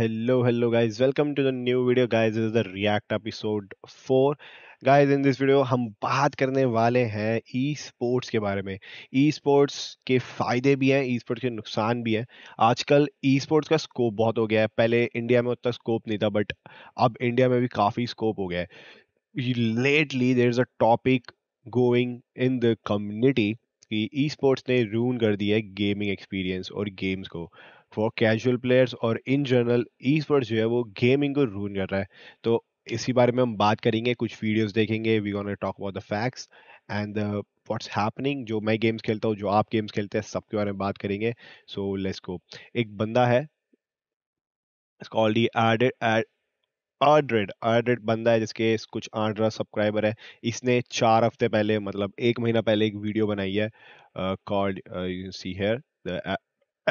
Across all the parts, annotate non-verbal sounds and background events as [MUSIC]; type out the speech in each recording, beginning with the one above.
hello hello guys welcome to the new video guys this is the react episode 4 guys in this video हम बात करने वाले हैं e sports के बारे में ई स्पोर्ट्स के फ़ायदे भी हैं ई स्पोर्ट्स के नुकसान भी हैं आजकल ई स्पोर्ट्स का स्कोप बहुत हो गया है पहले इंडिया में उतना स्कोप नहीं था बट अब इंडिया में भी काफ़ी स्कोप हो गया है lately there is a topic going in the community कि ई स्पोर्ट्स ने रून कर दिया है गेमिंग एक्सपीरियंस और गेम्स को फॉर कैजुअल प्लेयर्स और इन जनरल ई स्पोर्ट्स जो है वो गेमिंग को रून कर रहा है तो इसी बारे में हम बात करेंगे कुछ वीडियोस देखेंगे we gonna talk about the facts and what's happening जो मैं गेम्स खेलता हूँ जो आप गेम्स खेलते हैं सबके बारे में बात करेंगे सो लेट्स गो एक बंदा है इसका ऑलरेडी आर्ड्रेड आर्ड्रेड बंदा है जिसके कुछ आठ सब्सक्राइबर है इसने चार हफ्ते पहले मतलब एक महीना पहले एक वीडियो बनाई है कॉल्ड यू सी हेयर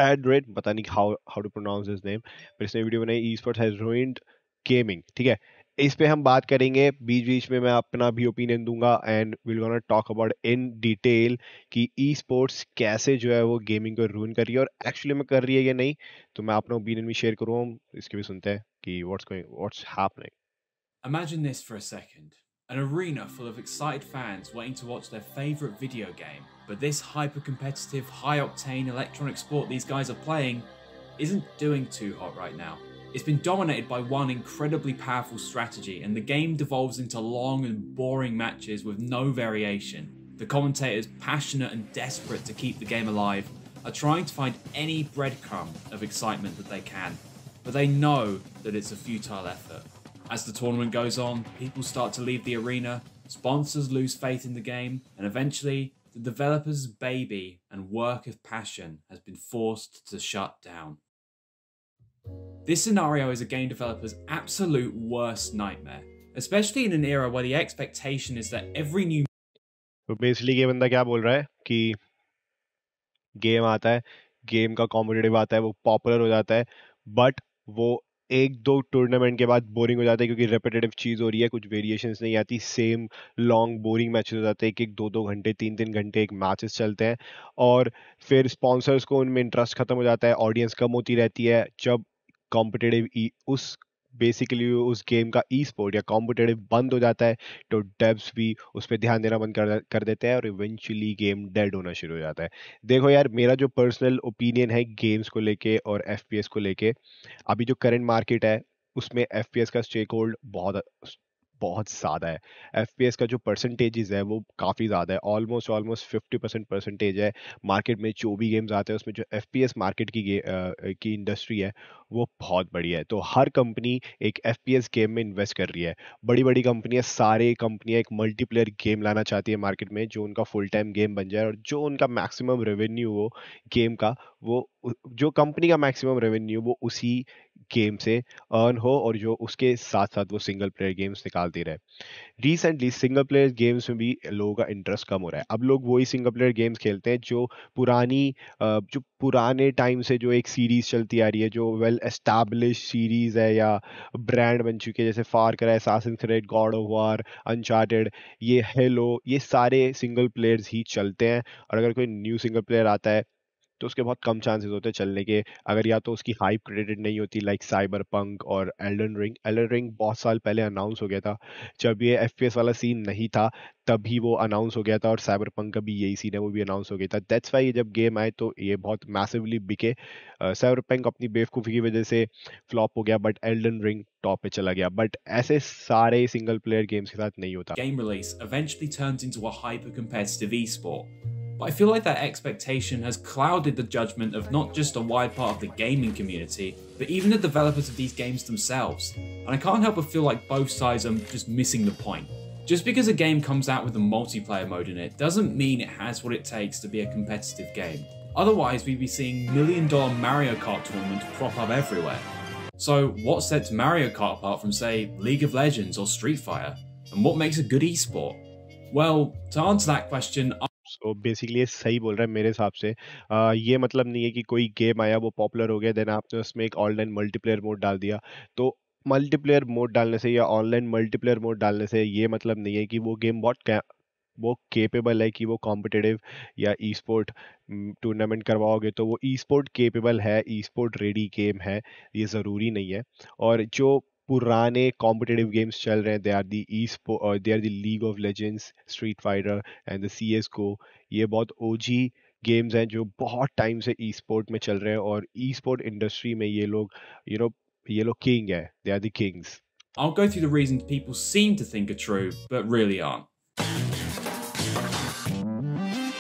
एड्रेड पता नहीं how how to pronounce his name पर इसने वीडियो बनाई e sports has ruined gaming ठीक है इस पे हम बात करेंगे बीच बीच में मैं अपना भी ओपिनियन दूंगा and will gonna talk about in detail कि ई स्पोर्ट्स कैसे जो है वो गेमिंग को रून कर रही है और एक्चुअली में कर रही है या नहीं तो मैं अपना ओपिनियन भी शेयर करूँ इसके भी सुनते हैं कि what's going what's happening imagine this for a second An arena full of excited fans waiting to watch their favourite video game. But this hyper competitive, high octane electronic sport these guys are playing isn't doing too hot right now. It's been dominated by one incredibly powerful strategy, and the game devolves into long and boring matches with no variation. The commentators, passionate and desperate to keep the game alive, are trying to find any breadcrumb of excitement that they can, but they know that it's a futile effort. As the tournament goes on, people start to leave the arena, sponsors lose faith in the game, and eventually, the developer's baby and work of passion has been forced to shut down. This scenario is a game developer's absolute worst nightmare, especially in an era where the expectation is that every new So basically, ये the क्या बोल रहा game कि game आता है game का competitive वो एक दो टूर्नामेंट के बाद बोरिंग हो जाता है क्योंकि रेपिटेटिव चीज़ हो रही है कुछ वेरिएशन नहीं आती सेम लॉन्ग बोरिंग मैचेस हो जाते हैं एक एक दो दो घंटे तीन तीन घंटे एक मैचेस चलते हैं और फिर स्पॉन्सर्स को उनमें इंटरेस्ट खत्म हो जाता है ऑडियंस कम होती रहती है जब कॉम्पिटेटिव उस बेसिकली उस गेम का ई स्पोर्ट या कॉम्पिटेटिव बंद हो जाता है तो डेब्स भी उस पर ध्यान देना बंद कर कर देते हैं और इवेंचुअली गेम डेड होना शुरू हो जाता है देखो यार मेरा जो पर्सनल ओपिनियन है गेम्स को लेके और एफ को लेके अभी जो करंट मार्केट है उसमें एफ का स्टेक होल्ड बहुत बहुत ज़्यादा है एफ का जो परसेंटेज है वो काफ़ी ज़्यादा है almost almost fifty percent percentage है मार्केट में जो भी गेम्स आते हैं उसमें जो एफ मार्केट की आ, की इंडस्ट्री है वो बहुत बड़ी है तो हर कंपनी एक एफ गेम में इन्वेस्ट कर रही है बड़ी बड़ी कंपनियाँ सारे कंपनियाँ एक मल्टीप्लेयर गेम लाना चाहती है मार्केट में जो उनका फुल टाइम गेम बन जाए और जो उनका मैक्सिमम रेवेन्यू हो गेम का वो जो कंपनी का मैक्सिमम रेवेन्यू वो उसी गेम से अर्न हो और जो उसके साथ साथ वो सिंगल प्लेयर गेम्स निकालती रहे रिसेंटली सिंगल प्लेयर गेम्स में भी लोगों का इंटरेस्ट कम हो रहा है अब लोग वही सिंगल प्लेयर गेम्स खेलते हैं जो पुरानी जो पुराने टाइम से जो एक सीरीज़ चलती आ रही है जो वेल एस्टैब्लिश सीरीज़ है या ब्रांड बन चुकी है जैसे फार करा सासन गॉड ऑफ वार अनचार्टेड ये हेलो ये सारे सिंगल प्लेयर्स ही चलते हैं और अगर कोई न्यू सिंगल प्लेयर आता है तो उसके बहुत कम चांसेस होते हैं चलने के अगर या तो उसकी हाइप क्रेडिट नहीं होती लाइक साइबर पंक और एल्डन रिंग एल्डन रिंग बहुत साल पहले अनाउंस हो गया था जब ये एफ वाला सीन नहीं था तभी वो अनाउंस हो गया था और साइबर पंक का भी यही सीन है वो भी अनाउंस हो गया था दैट्स वाई ये जब गेम आए तो ये बहुत मैसिवली बिके साइबर पंक अपनी बेवकूफ़ी की वजह से फ्लॉप हो गया बट एल्डन रिंग टॉप पे चला गया बट ऐसे सारे सिंगल प्लेयर गेम्स के साथ नहीं होता game release eventually turns into a hyper competitive esport but I feel like that expectation has clouded the judgment of not just a wide part of the gaming community, but even the developers of these games themselves. And I can't help but feel like both sides are just missing the point. Just because a game comes out with a multiplayer mode in it doesn't mean it has what it takes to be a competitive game. Otherwise, we'd be seeing million dollar Mario Kart tournaments pop up everywhere. So, what sets Mario Kart apart from, say, League of Legends or Street Fighter? And what makes a good esport? Well, to answer that question, so basically ये सही बोल रहा है मेरे हिसाब से आ, ये मतलब नहीं है कि कोई गेम आया वो पॉपुलर हो गया देन आपने उसमें एक ऑनलाइन मल्टीप्लेयर मोड डाल दिया तो मल्टीप्लेयर मोड डालने से या ऑनलाइन मल्टीप्लेयर मोड डालने से ये मतलब नहीं है कि वो गेम बहुत वो केपेबल है कि वो कॉम्पिटेटिव या ई स्पोर्ट टूर्नामेंट करवाओगे तो वो ई स्पोर्ट केपेबल है ई स्पोर्ट रेडी गेम है ये ज़रूरी नहीं है और जो पुराने कॉम्पिटेटिव गेम्स चल रहे हैं they are the e they are the League of Legends Street Fighter and the C S को ये बहुत ओ जी गेम्स हैं जो बहुत टाइम से ई स्पोर्ट में चल रहे हैं और ई स्पोर्ट इंडस्ट्री में ये लोग यू नो ये लोग किंग है they are the kings I'll go through the reasons people seem to think are true, but really aren't.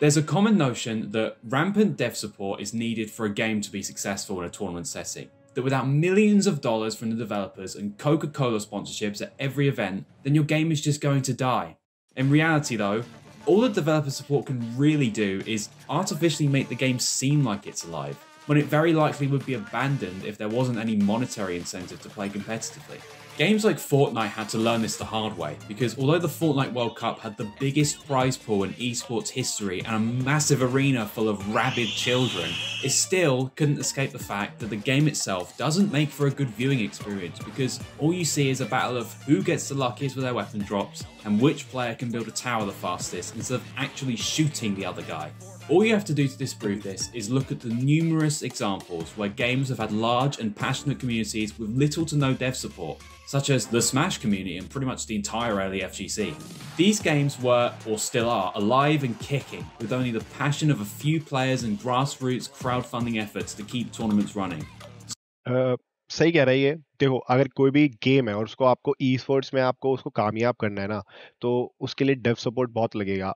There's a common notion that rampant dev support is needed for a game to be successful in a tournament setting that without millions of dollars from the developers and Coca Cola sponsorships at every event, then your game is just going to die. In reality, though, all that developer support can really do is artificially make the game seem like it's alive, when it very likely would be abandoned if there wasn't any monetary incentive to play competitively. Games like Fortnite had to learn this the hard way, because although the Fortnite World Cup had the biggest prize pool in esports history and a massive arena full of rabid children, it still couldn't escape the fact that the game itself doesn't make for a good viewing experience because all you see is a battle of who gets the luckiest with their weapon drops and which player can build a tower the fastest instead of actually shooting the other guy. All you have to do to disprove this is look at the numerous examples where games have had large and passionate communities with little to no dev support such as the Smash community and pretty much the entire early FGC. These games were, or still are, alive and kicking, with only the passion of a few players and grassroots crowdfunding efforts to keep tournaments running. Uh, सही कह रही है ये देखो अगर कोई भी game है और उसको आपको ई स्पोर्ट्स में आपको उसको कामयाब करना है ना तो उसके लिए डेव सपोर्ट बहुत लगेगा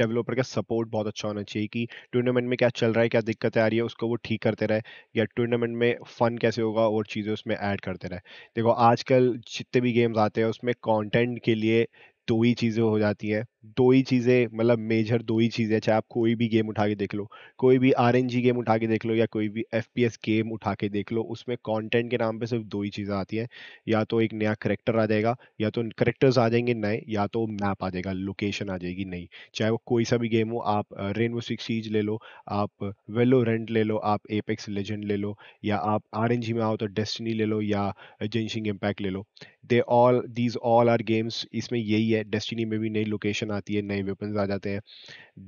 डेवलपर का सपोर्ट बहुत अच्छा होना चाहिए कि टूर्नामेंट में क्या चल रहा है क्या दिक्कतें आ रही है उसको वो ठीक करते रहे या टूर्नामेंट में फ़न कैसे होगा और चीज़ें उसमें ऐड करते रहे देखो आजकल जितने भी गेम्स आते हैं उसमें कॉन्टेंट के लिए दो ही चीज़ें हो जाती हैं दो ही चीज़ें मतलब मेजर दो ही चीज़ें चाहे आप कोई भी गेम उठा के देख लो कोई भी आर गेम उठा के देख लो या कोई भी एफ गेम उठा के देख लो उसमें कॉन्टेंट के नाम पर सिर्फ दो ही चीज़ें आती हैं या तो एक नया करेक्टर आ जाएगा या तो करेक्टर्स आ जाएंगे नए या तो मैप आ जाएगा लोकेशन आ जाएगी नई चाहे वो कोई सा भी गेम हो आप रेनबो सिक्स सीज ले लो आप वेलो रेंट ले लो आप एपेक्स लेजेंड ले लो या आप आर में आओ तो डेस्टिनी ले लो या जेंशिंग इम्पैक्ट ले लो they all these all are games इसमें यही है है डेस्टिनी में भी नई लोकेशन आती है नए वेपन्स आ जाते हैं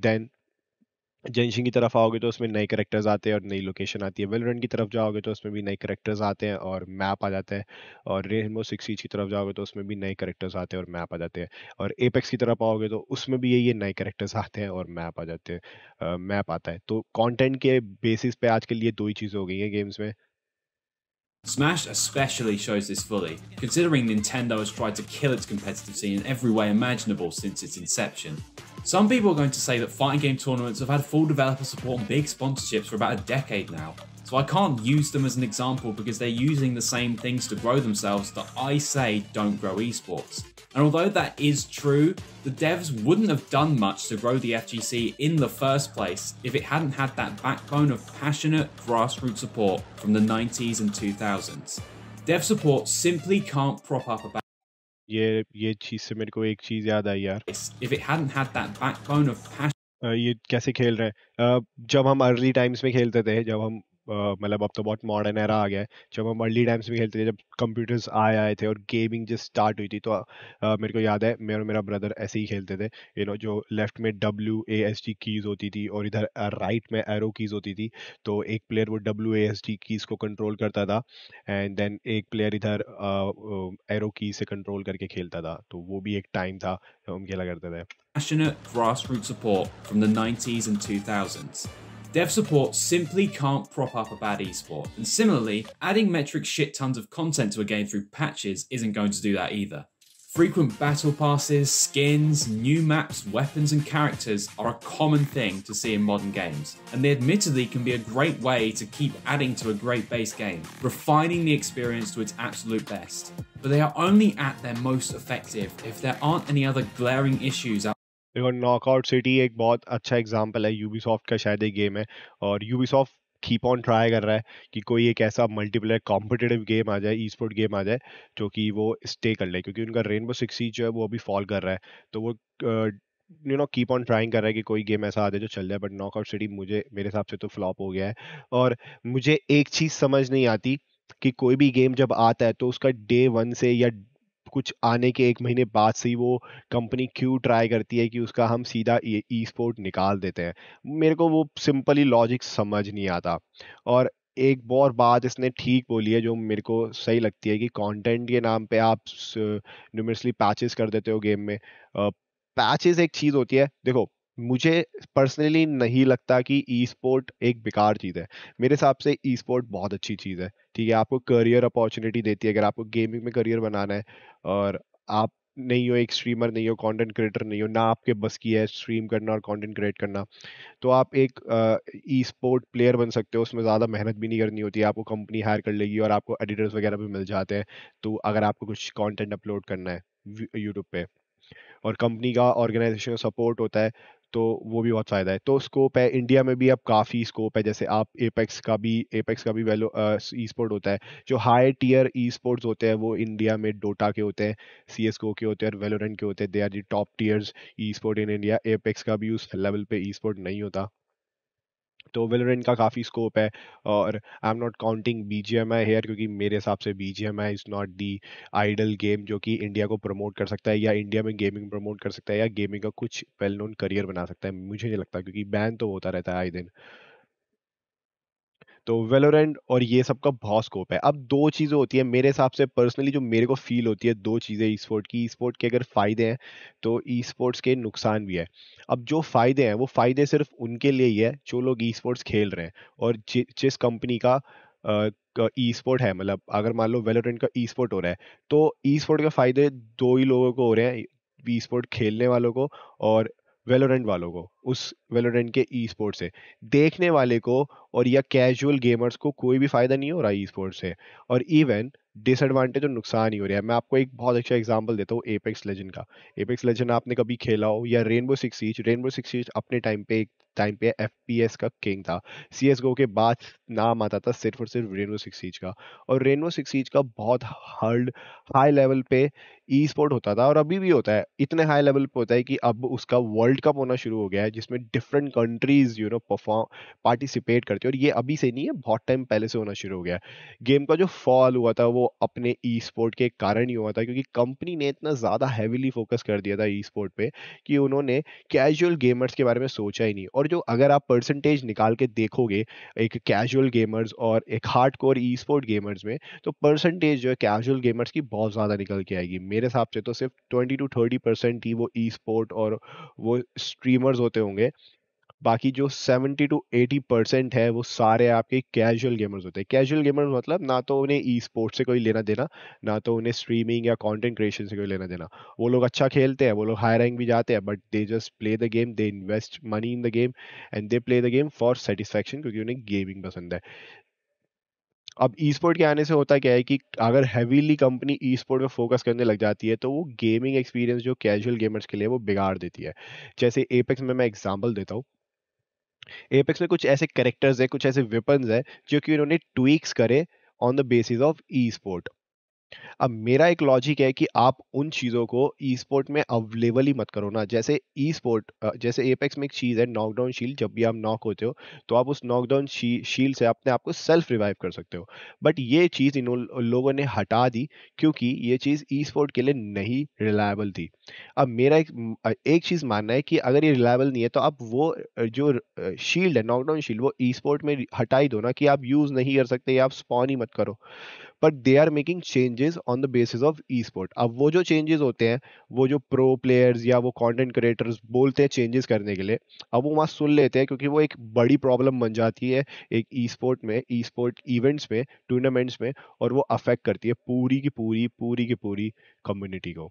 देन जेंशिंग की तरफ आओगे तो उसमें नए करेक्टर्स आते हैं और नई लोकेशन आती है वेलरन की तरफ जाओगे तो उसमें भी नए करेक्टर्स आते हैं और मैप आ जाता है और रेनबो सिक्स सीज की तरफ जाओगे तो उसमें भी नए करेक्टर्स आते हैं और मैप आ जाते हैं और एपेक्स की तरफ आओगे तो उसमें भी यही है नए करेक्टर्स आते हैं और मैप आ जाते हैं मैप आता है तो कॉन्टेंट के बेसिस पे आज के लिए दो ही चीज़ें हो गई हैं गेम्स में Smash especially shows this fully, considering Nintendo has tried to kill its competitive scene in every way imaginable since its inception. Some people are going to say that fighting game tournaments have had full developer support and big sponsorships for about a decade now, so I can't use them as an example because they're using the same things to grow themselves that I say don't grow esports. And although that is true, the devs wouldn't have done much to grow the FGC in the first place if it hadn't had that backbone of passionate grassroots support from the 90s and 2000s. Dev support simply can't prop up a चीज से मेरे को एक चीज याद आई यार if it hadn't had that backbone of passion ये कैसे खेल रहे हैं जब हम अर्ली टाइम्स में खेलते थे जब हम मतलब अब तो बहुत मॉडर्न एरा आ गया है जब हम अर्ली टाइम्स में खेलते थे जब कंप्यूटर्स आए आए थे और गेमिंग जब स्टार्ट हुई थी तो मेरे को याद है मैं और मेरा ब्रदर ऐसे ही खेलते थे यू नो जो लेफ्ट में W A S D keys होती थी और इधर राइट में एरो कीज़ होती थी तो एक प्लेयर वो W A S D keys को कंट्रोल करता था एंड देन एक प्लेयर इधर एरो कीज से कंट्रोल करके खेलता था तो वो भी एक टाइम था हम खेला करते थे Passionate grassroots support from the 90s and 2000s Dev support simply can't prop up a bad esport, and similarly, adding metric shit tons of content to a game through patches isn't going to do that either. Frequent battle passes, skins, new maps, weapons, and characters are a common thing to see in modern games, and they admittedly can be a great way to keep adding to a great base game, refining the experience to its absolute best. But they are only at their most effective if there aren't any other glaring issues देखो knockout city एक बहुत अच्छा example है you का शायद एक game है और सॉफ्ट कीप ऑन ट्राई कर रहा है कि कोई एक ऐसा मल्टीप्लेयर कॉम्पिटेटिव गेम आ जाए ई स्पोर्ट गेम आ जाए जो कि वो स्टे कर ले क्योंकि उनका रेनबो सिक्स जो है वो अभी फॉल कर रहा है तो वो you know keep on trying कर रहा है कि कोई गेम ऐसा आ जाए जो चल जाए बट नॉकआउट सिटी मुझे मेरे हिसाब से तो फ्लॉप हो गया है और मुझे एक चीज़ समझ नहीं आती कि कोई भी गेम जब आता है तो उसका डे वन से या कुछ आने के एक महीने बाद से ही वो कंपनी क्यों ट्राई करती है कि उसका हम सीधा ई स्पोर्ट निकाल देते हैं मेरे को वो सिंपली लॉजिक समझ नहीं आता और एक और बात इसने ठीक बोली है जो मेरे को सही लगती है कि कंटेंट के नाम पे आप न्यूमरसली पैचेस कर देते हो गेम में पैचेस एक चीज़ होती है देखो मुझे पर्सनली नहीं लगता कि ई स्पोर्ट एक बेकार चीज़ है मेरे हिसाब से ई स्पोर्ट बहुत अच्छी चीज़ है ठीक है आपको करियर अपॉर्चुनिटी देती है अगर आपको गेमिंग में करियर बनाना है और आप नहीं हो एक स्ट्रीमर नहीं हो कंटेंट क्रिएटर नहीं हो ना आपके बस की है स्ट्रीम करना और कंटेंट क्रिएट करना तो आप एक ई स्पोर्ट प्लेयर बन सकते हो उसमें ज़्यादा मेहनत भी नहीं करनी होती आपको कंपनी हायर कर लेगी और आपको एडिटर्स वगैरह भी मिल जाते हैं तो अगर आपको कुछ कंटेंट अपलोड करना है यूट्यूब पे और कंपनी का ऑर्गेनाइजेशन सपोर्ट होता है तो वो भी बहुत फ़ायदा है तो स्कोप है इंडिया में भी अब काफ़ी स्कोप है जैसे आप एपेक्स का भी एपेक्स का भी वेलो ई स्पोर्ट होता है जो हाई टीयर ई स्पोर्ट्स होते हैं वो इंडिया में डोटा के होते हैं सी एस के होते हैं और वेलोरेंट के होते हैं they are the top tiers e sport in India Apex का भी उस लेवल पे ई स्पोर्ट नहीं होता तो विलरन का काफ़ी स्कोप है और I'm not counting B G M I here क्योंकि मेरे हिसाब से B G M I is not the ideal game जो कि इंडिया को प्रमोट कर सकता है या इंडिया में गेमिंग प्रमोट कर सकता है या गेमिंग का कुछ वेल नोन करियर बना सकता है मुझे नहीं लगता क्योंकि बैन तो होता रहता है आए दिन तो वेलोरेंट और ये सब का बहुत स्कोप है अब दो चीज़ें होती है मेरे हिसाब से पर्सनली जो मेरे को फील होती है दो चीज़ें ई स्पोर्ट की ई स्पोर्ट के अगर फ़ायदे हैं तो ई स्पोर्ट्स के नुकसान भी है अब जो फ़ायदे हैं वो फ़ायदे सिर्फ उनके लिए ही है जो लोग ई स्पोर्ट्स खेल रहे हैं और जि, जिस कंपनी का ई स्पोर्ट है मतलब अगर मान लो वेलोरेंट का ई स्पोर्ट हो रहा है तो ई स्पोर्ट के फ़ायदे दो ही लोगों को हो रहे हैं ई स्पोर्ट खेलने वालों को और वेलोरेंट वालों को उस वेलोरेंट के ई स्पोर्ट से देखने वाले को और या कैजुअल गेमर्स को कोई भी फ़ायदा नहीं हो रहा ई स्पोर्ट से और इवन डिसएडवांटेज और नुकसान ही हो रहा है मैं आपको एक बहुत अच्छा एग्जांपल देता हूँ एपेक्स लेजेंड का एपेक्स लेजेंड आपने कभी खेला हो या Rainbow Six Siege Rainbow Six अपने टाइम पे एक टाइम पे एफ का किंग था सी के बाद नाम आता था सिर्फ और सिर्फ रेनो सिक्स का और रेनो सिक्स ईच का बहुत हर्ड हाई लेवल पे ई स्पोर्ट होता था और अभी भी होता है इतने हाई लेवल पे होता है कि अब उसका वर्ल्ड कप होना शुरू हो गया है जिसमें different countries you know perform participate करती है और ये अभी से नहीं है बहुत टाइम पहले से होना शुरू हो गया है गेम का जो फॉल हुआ था वो अपने ई स्पोर्ट के कारण ही हुआ था क्योंकि कंपनी ने इतना ज़्यादा हैविली फोकस कर दिया था ई स्पोर्ट पर कि उन्होंने कैजुअल गेमर्स के बारे में सोचा ही नहीं और जो अगर आप परसेंटेज निकाल के देखोगे एक कैजुअल गेमर्स और एक hard core e sport gamers में तो परसेंटेज जो है कैजुअल गेमर्स की बहुत ज़्यादा निकल के आएगी मेरे हिसाब से तो सिर्फ ट्वेंटी टू थर्टी परसेंट ही वो ई स्पोर्ट और वो स्ट्रीमर्स होते होंगे बाकी जो 70 टू 80 परसेंट है वो सारे आपके कैजुअल गेमर्स होते हैं कैजुअल गेमर मतलब ना तो उन्हें ई स्पोर्ट्स से कोई लेना देना ना तो उन्हें स्ट्रीमिंग या कंटेंट क्रिएशन से कोई लेना देना वो लोग अच्छा खेलते हैं वो लोग हाई रैंक भी जाते हैं but they just play the game they invest money in the game and they play the game for satisfaction क्योंकि उन्हें गेमिंग पसंद है अब ई स्पोर्ट के आने से होता क्या है कि अगर हैवीली कंपनी ई स्पोर्ट में फोकस करने लग जाती है तो वो गेमिंग एक्सपीरियंस जो कैजुअल गेमर्स के लिए वो बिगाड़ देती है जैसे एपेक्स में मैं एग्जांपल देता हूँ एपेक्स में कुछ ऐसे करेक्टर्स है कुछ ऐसे वेपन्स है जो कि उन्होंने ट्वीक्स करे on the basis of e sport अब मेरा एक लॉजिक है कि आप उन चीज़ों को ई स्पोर्ट में अवेलेबल ही मत करो ना जैसे ई स्पोर्ट जैसे एपेक्स में एक चीज़ है नॉकडाउन शील्ड जब भी आप नॉक होते हो तो आप उस नॉकडाउन शील्ड से अपने आप को सेल्फ रिवाइव कर सकते हो बट ये चीज़ इन लोगों ने हटा दी क्योंकि ये चीज़ ई स्पोर्ट के लिए नहीं रिलायबल थी अब मेरा एक, एक चीज़ मानना है कि अगर ये रिलायबल नहीं है तो आप वो जो शील्ड है नॉकडाउन शील्ड वो ई स्पोर्ट में हटा ही दो ना कि आप यूज़ नहीं कर सकते या आप स्पॉन ही मत करो but they are making change changes on the basis of e sport अब वो जो चेंजेस होते हैं वो जो प्रो प्लेयर्स या वो कंटेंट क्रिएटर्स बोलते हैं चेंजेस करने के लिए अब वो वहाँ सुन लेते हैं क्योंकि वो एक बड़ी प्रॉब्लम बन जाती है एक ई स्पोर्ट में ई स्पोर्ट इवेंट्स में टूर्नामेंट्स में और वो अफेक्ट करती है पूरी की पूरी पूरी की पूरी कम्युनिटी को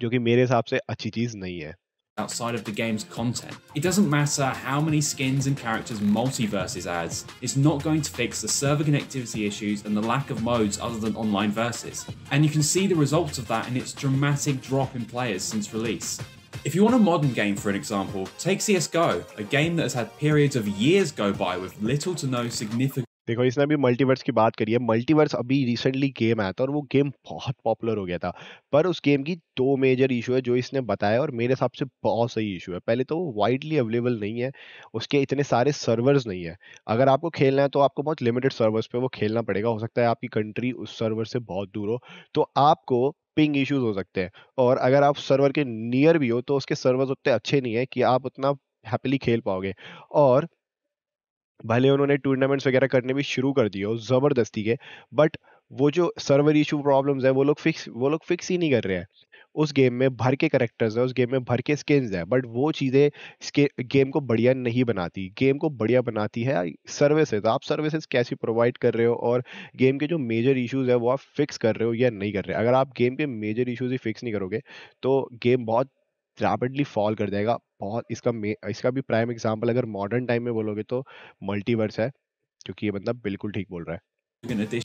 जो कि मेरे हिसाब से अच्छी चीज़ नहीं है outside of the game's content. It doesn't matter how many skins and characters Multiverses adds, it's not going to fix the server connectivity issues and the lack of modes other than online verses. And you can see the results of that in its dramatic drop in players since release. If you want a modern game for an example, take CSGO, a game that has had periods of years go by with little to no significant देखो इसने अभी multiverse की बात करी है multiverse अभी recently game आया था और वो गेम बहुत पॉपुलर हो गया था पर उस गेम की दो मेजर इशू है जो इसने बताया और मेरे हिसाब से बहुत सही इशू है पहले तो वो वाइडली अवेलेबल नहीं है उसके इतने सारे सर्वर्स नहीं है अगर आपको खेलना है तो आपको बहुत लिमिटेड सर्वर्स पर वो खेलना पड़ेगा हो सकता है आपकी कंट्री उस सर्वर से बहुत दूर हो तो आपको पिंग इश्यूज हो सकते हैं और अगर आप सर्वर के नियर भी हो तो उसके सर्वर्स उतने अच्छे नहीं है कि आप उतना हैप्पीली खेल पाओगे और भले उन्होंने टूर्नामेंट्स वगैरह करने भी शुरू कर दिए हो ज़बरदस्ती के बट वो जो सर्वर इशू प्रॉब्लम्स है वो लोग फिक्स वो लोग फिक्स ही नहीं कर रहे हैं उस गेम में भर के करेक्टर्स हैं उस गेम में भर के स्किन्स हैं बट वो चीज़ें गेम को बढ़िया नहीं बनाती गेम को बढ़िया बनाती है सर्विसेज आप सर्विसेज कैसी प्रोवाइड कर रहे हो और गेम के जो मेजर इश्यूज है वो आप फिक्स कर रहे हो या नहीं कर रहे अगर आप गेम के मेजर इश्यूज ही फिक्स नहीं करोगे तो गेम बहुत रैपिडली फॉल कर जाएगा बहुत इसका इसका भी प्राइम एग्जाम्पल अगर मॉडर्न टाइम में बोलोगे तो मल्टीवर्स है क्योंकि ये बंदा मतलब बिल्कुल ठीक बोल रहा है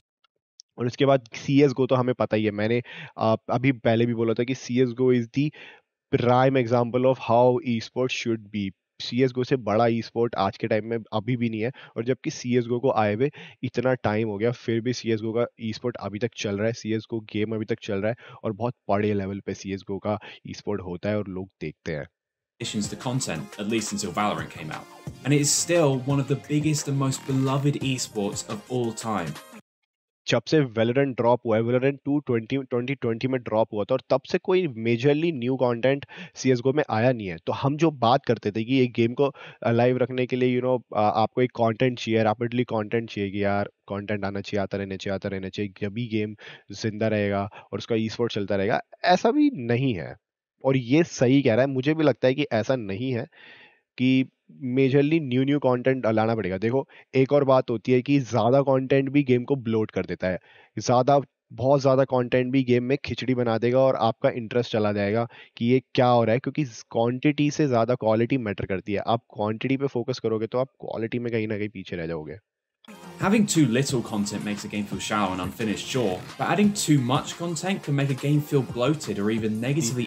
और उसके बाद सी एस गो तो हमें पता ही है मैंने अभी पहले भी बोला था कि C S go is the prime example of how e sports should be C S go से बड़ा ई स्पोर्ट आज के टाइम में अभी भी नहीं है और जबकि सी एस गो को आए हुए इतना टाइम हो गया फिर भी सी एस गो का ई स्पोर्ट अभी तक चल रहा है सी एस गो गेम अभी तक चल रहा है और बहुत बड़े लेवल पे सी एस गो का ई स्पोर्ट होता है और लोग देखते हैं to content, at least until Valorant came out. And it is still one of the biggest and most beloved esports of all time. जब से वेलोरेंट ड्रॉप हुआ है वेलोरेंट टू ट्वेंटी ट्वेंटी ट्वेंटी में ड्रॉप हुआ था और तब से कोई मेजरली न्यू कंटेंट सी में आया नहीं है तो हम जो बात करते थे कि ये गेम को लाइव रखने के लिए यू you नो know, आपको एक कंटेंट चाहिए रैपिडली कंटेंट चाहिए कि यार कंटेंट आना चाहिए आता रहना चाहिए आता रहना चाहिए जब भी गेम जिंदा रहेगा और उसका ई स्पोर्ट चलता रहेगा ऐसा भी नहीं है और ये सही कह रहा है मुझे भी लगता है कि ऐसा नहीं है कि मेजरली न्यू न्यू कंटेंट लाना पड़ेगा देखो एक और बात होती है कि ज़्यादा कंटेंट भी गेम को ब्लोट कर देता है ज़्यादा बहुत ज़्यादा कंटेंट भी गेम में खिचड़ी बना देगा और आपका इंटरेस्ट चला जाएगा कि ये क्या हो रहा है क्योंकि क्वांटिटी से ज़्यादा क्वालिटी मैटर करती है आप क्वांटिटी पे फोकस करोगे तो आप क्वालिटी में कहीं ना कहीं पीछे रह जाओगे Having too little content makes a game feel shallow and unfinished, sure, but adding too much content can make a game feel bloated or even negatively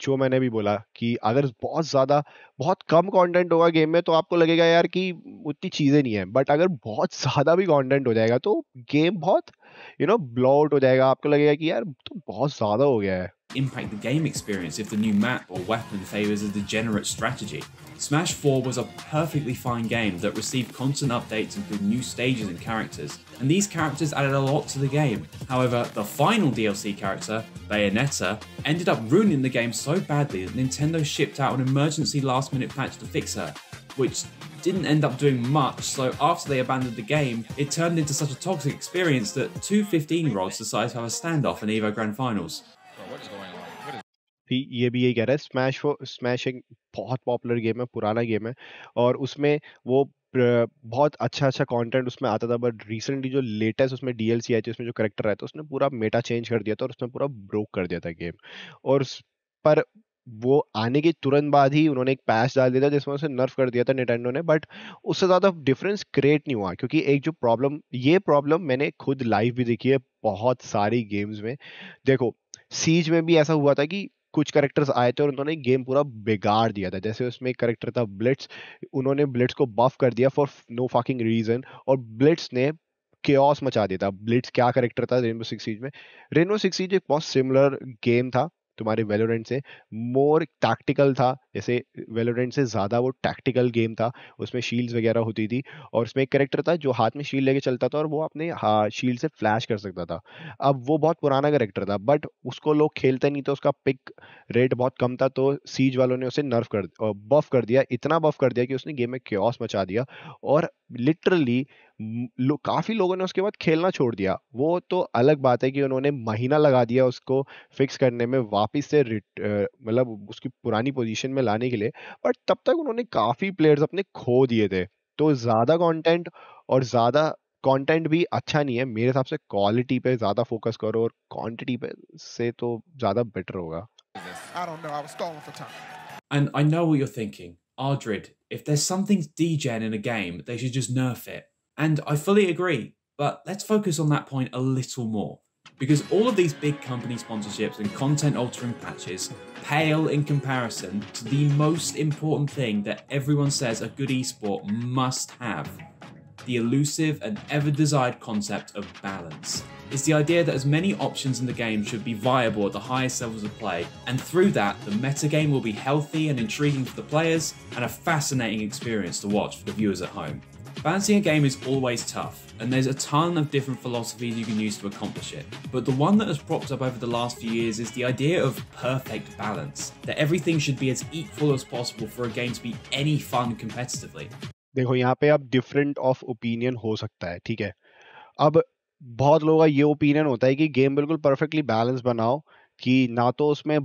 जो मैंने भी बोला कि अगर बहुत ज़्यादा बहुत कम कंटेंट होगा गेम में तो आपको लगेगा यार कि उतनी चीज़ें नहीं है बट अगर बहुत ज़्यादा भी कंटेंट हो जाएगा तो गेम बहुत यू नो ब्लॉ आउट हो जाएगा आपको लगेगा कि यार तो बहुत ज़्यादा हो गया है impact the game experience if the new map or weapon favours a degenerate strategy. Smash 4 was a perfectly fine game that received constant updates including new stages and characters, and these characters added a lot to the game. However, the final DLC character, Bayonetta, ended up ruining the game so badly that Nintendo shipped out an emergency last minute patch to fix her, which didn't end up doing much, so after they abandoned the game, it turned into such a toxic experience that two 15-year-olds decided to have a standoff in EVO Grand Finals. ये भी यही कह रहा है smash smash एक बहुत popular game है पुराना गेम है और उसमें वो बहुत अच्छा अच्छा कंटेंट उसमें आता था बट रिसेंटली जो लेटेस्ट उसमें डीएलसी आई थी उसमें जो करेक्टर आया था उसने पूरा मेटा चेंज कर दिया था और उसने पूरा ब्रोक कर दिया था गेम और पर वो आने के तुरंत बाद ही उन्होंने एक पैस डाल दिया था जिसमें उसे नर्व कर दिया था निटेंडो ने बट उससे ज़्यादा डिफरेंस क्रिएट नहीं हुआ क्योंकि एक जो प्रॉब्लम ये प्रॉब्लम मैंने खुद लाइव भी देखी है बहुत सारी गेम्स में देखो सीज में भी ऐसा हुआ था कि कुछ करेक्टर्स आए थे और उन्होंने गेम पूरा बिगाड़ दिया था जैसे उसमें एक करेक्टर था ब्लिट्स उन्होंने ब्लिट्स को बफ कर दिया फॉर नो फाकिंग रीजन और ब्लिट्स ने केस मचा दिया था ब्लिट्स क्या करेक्टर था रेनबो सिक्स सीज में रेनबो सिक्स सीज एक बहुत सिमिलर गेम था तुम्हारे वेलोरेंट से मोर टैक्टिकल था जैसे वेलोरेंट से ज़्यादा वो टैक्टिकल गेम था उसमें शील्ड्स वगैरह होती थी और उसमें एक करेक्टर था जो हाथ में शील्ड लेके चलता था और वो अपने शील्ड हाँ, से फ्लैश कर सकता था अब वो बहुत पुराना करेक्टर था बट उसको लोग खेलते नहीं तो उसका पिक रेट बहुत कम था तो सीज वालों ने उसे नर्व कर बफ कर दिया इतना बफ कर दिया कि उसने गेम में क्योस मचा दिया और लिटरली लो, काफ़ी लोगों ने उसके बाद खेलना छोड़ दिया वो तो अलग बात है कि उन्होंने महीना लगा दिया उसको फिक्स करने में वापस से मतलब उसकी पुरानी पोजीशन में लाने के लिए बट तब तक उन्होंने काफ़ी प्लेयर्स अपने खो दिए थे तो ज़्यादा कंटेंट और ज़्यादा कंटेंट भी अच्छा नहीं है मेरे हिसाब से क्वालिटी पे ज़्यादा फोकस करो और क्वांटिटी पे से तो ज़्यादा बेटर होगा And I know what you're thinking. Ardred, if there's something degen in a game, they should just nerf it. And I fully agree, but let's focus on that point a little more. Because all of these big company sponsorships and content altering patches pale in comparison to the most important thing that everyone says a good esport must have the elusive and ever desired concept of balance. It's the idea that as many options in the game should be viable at the highest levels of play, and through that, the metagame will be healthy and intriguing for the players and a fascinating experience to watch for the viewers at home. Balancing a game is always tough, and there's a ton of different philosophies you can use to accomplish it. But the one that has propped up over the last few years is the idea of perfect balance, that everything should be as equal as possible for a game to be any fun competitively. देखो यहाँ पे आप different of opinion हो सकता है ठीक है अब बहुत लोगों का ये opinion होता है कि game बिल्कुल perfectly balanced बनाओ कि ना तो उसमें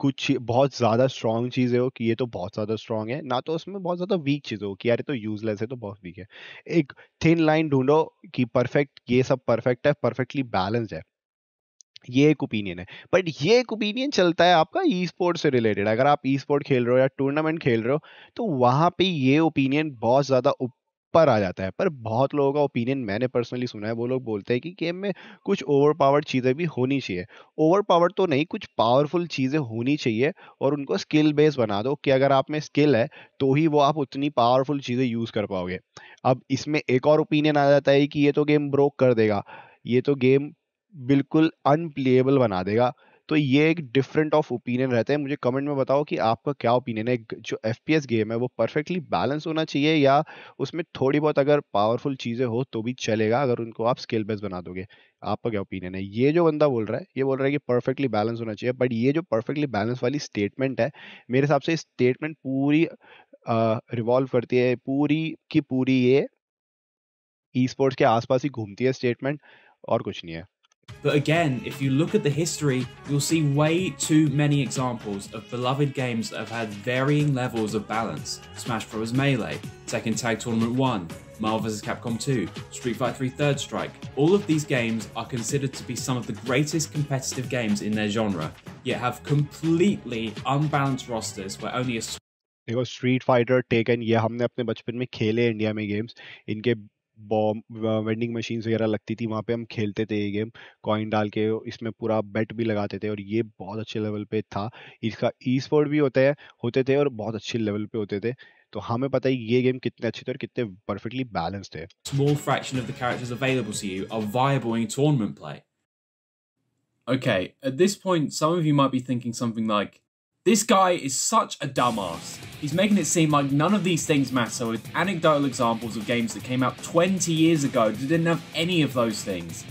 कुछ बहुत ज़्यादा स्ट्रॉन्ग है हो कि ये तो बहुत ज़्यादा स्ट्रॉन्ग है ना तो उसमें बहुत ज़्यादा वीक चीज हो कि यार ये तो यूजलेस है तो बहुत वीक है एक थिन लाइन ढूंढो कि परफेक्ट ये सब परफेक्ट है परफेक्टली बैलेंस है ये एक ओपिनियन है बट ये एक ओपिनियन चलता है आपका ई स्पोर्ट से रिलेटेड अगर आप ई स्पोर्ट खेल रहे हो या टूर्नामेंट खेल रहे हो तो वहां पे ये ओपिनियन बहुत ज़्यादा ऊपर आ जाता है पर बहुत लोगों का ओपिनियन मैंने पर्सनली सुना है वो लोग बोलते हैं कि गेम में कुछ ओवर पावर्ड चीज़ें भी होनी चाहिए ओवर पावर्ड तो नहीं कुछ पावरफुल चीज़ें होनी चाहिए और उनको स्किल बेस बना दो कि अगर आप में स्किल है तो ही वो आप उतनी पावरफुल चीज़ें यूज़ कर पाओगे अब इसमें एक और ओपिनियन आ जाता है कि ये तो गेम ब्रोक कर देगा ये तो गेम बिल्कुल अनप्लेबल बना देगा तो ये एक डिफरेंट ऑफ ओपिनियन रहता है मुझे कमेंट में बताओ कि आपका क्या ओपिनियन है जो एफ गेम है वो परफेक्टली बैलेंस होना चाहिए या उसमें थोड़ी बहुत अगर पावरफुल चीज़ें हो तो भी चलेगा अगर उनको आप स्केल बेस बना दोगे आपका क्या ओपिनियन है ये जो बंदा बोल रहा है ये बोल रहा है कि परफेक्टली बैलेंस होना चाहिए बट ये जो परफेक्टली बैलेंस वाली स्टेटमेंट है मेरे हिसाब से स्टेटमेंट पूरी रिवॉल्व करती है पूरी की पूरी ये ई स्पोर्ट्स के आसपास ही घूमती है स्टेटमेंट और कुछ नहीं है But again, if you look at the history, you'll see way too many examples of beloved games that have had varying levels of balance. Smash Bros. Melee, Tekken Tag Tournament 1, Marvel vs. Capcom 2, Street Fighter 3 Third Strike, all of these games are considered to be some of the greatest competitive games in their genre, yet have completely unbalanced rosters where only a देखो Street Fighter Tekken ये हमने अपने बचपन में खेले India में vending machine वगैरह लगती थी वहाँ पे हम खेलते थे ये गेम कॉइन डाल के इसमें पूरा बेट भी लगाते थे और ये बहुत अच्छे लेवल पे था इसका ई स्पोर्ट भी होता है होते थे और बहुत अच्छे लेवल पे होते थे तो हमें पता है ये गेम कितने अच्छे थे और कितने परफेक्टली बैलेंस थे small fraction of the characters available to you are viable in tournament play Okay, at this point, some of you might be thinking something like, This guy is such a dumbass. He's making it seem like none of these things matter with anecdotal examples of games that came out 20 years ago that didn't have any of those things.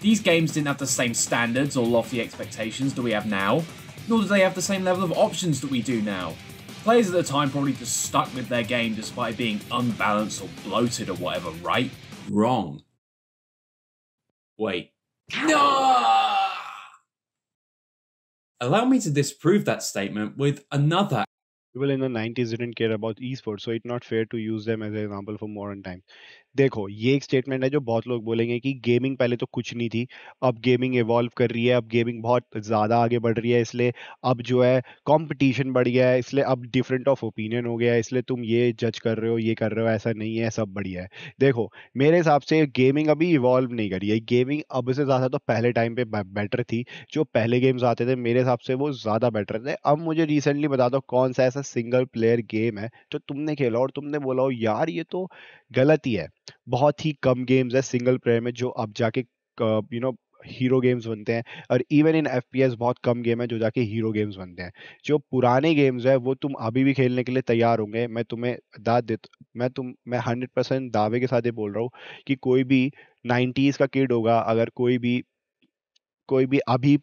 These games didn't have the same standards or lofty expectations that we have now, nor do they have the same level of options that we do now. Players at the time probably just stuck with their game despite being unbalanced or bloated or whatever, right? Wrong. Wait. No! Allow me to disprove that statement with another. People in the 90s didn't care about esports, so it's not fair to use them as an example for modern times. देखो ये एक statement है जो बहुत लोग बोलेंगे कि gaming पहले तो कुछ नहीं थी अब गेमिंग इवॉल्व कर रही है अब गेमिंग बहुत ज़्यादा आगे बढ़ रही है इसलिए अब जो है कंपटीशन बढ़ गया है इसलिए अब डिफरेंट ऑफ ओपिनियन हो गया है इसलिए तुम ये जज कर रहे हो ये कर रहे हो ऐसा नहीं है सब बढ़िया है देखो मेरे हिसाब से गेमिंग अभी इवॉल्व नहीं करी है गेमिंग अब से ज़्यादा तो पहले टाइम पर बेटर थी जो पहले गेम्स आते थे मेरे हिसाब से वो ज़्यादा बेटर थे अब मुझे रिसेंटली बता दो कौन सा ऐसा सिंगल प्लेयर गेम है जो तुमने खेला और तुमने बोला हो यार ये तो गलत ही है बहुत ही कम गेम्स है सिंगल प्लेयर में जो अब जाके यू नो हीरो गेम्स बनते हैं और इवन इन एफ बहुत कम गेम है जो जाके हीरो गेम्स बनते हैं जो पुराने गेम्स है वो तुम अभी भी खेलने के लिए तैयार होंगे मैं तुम्हें दाद दे मैं तुम मैं हंड्रेड परसेंट दावे के साथ ये बोल रहा हूँ कि कोई भी नाइन्टीज़ का किड होगा अगर कोई भी कोई भी अभी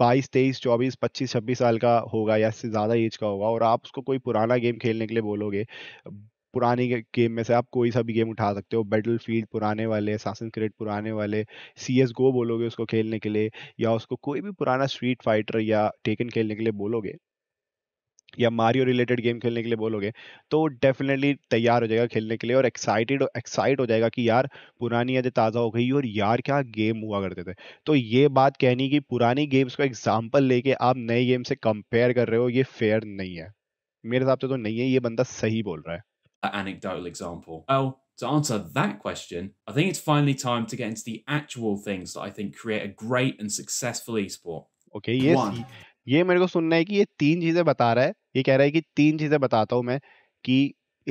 बाईस तेईस चौबीस पच्चीस छब्बीस साल का होगा या इससे ज़्यादा एज का होगा और आप उसको कोई पुराना गेम खेलने के लिए बोलोगे पुरानी गेम में से आप कोई सा भी गेम उठा सकते हो बैटल फील्ड पुराने वाले सासन क्रेड पुराने वाले सी एस गो बोलोगे उसको खेलने के लिए या उसको कोई भी पुराना स्ट्रीट फाइटर या टेकन खेलने के लिए बोलोगे या मारियो रिलेटेड गेम खेलने के लिए बोलोगे तो डेफिनेटली तैयार हो जाएगा खेलने के लिए और एक्साइटेड एक्साइट हो जाएगा कि यार पुरानी यादें ताज़ा हो गई और यार क्या गेम हुआ करते थे तो ये बात कहनी कि पुरानी गेम्स को एग्जाम्पल लेके आप नए गेम से कंपेयर कर रहे हो ये फेयर नहीं है मेरे हिसाब से तो नहीं है ये बंदा सही बोल रहा है anecdotal example? Well, to answer that question, I think it's finally time to get into the actual things that I think create a great and successful esport. Okay, yes. One. ये मेरे को सुनना है कि ये तीन चीजें बता रहा है ये कह रहा है कि तीन चीजें बताता हूँ मैं कि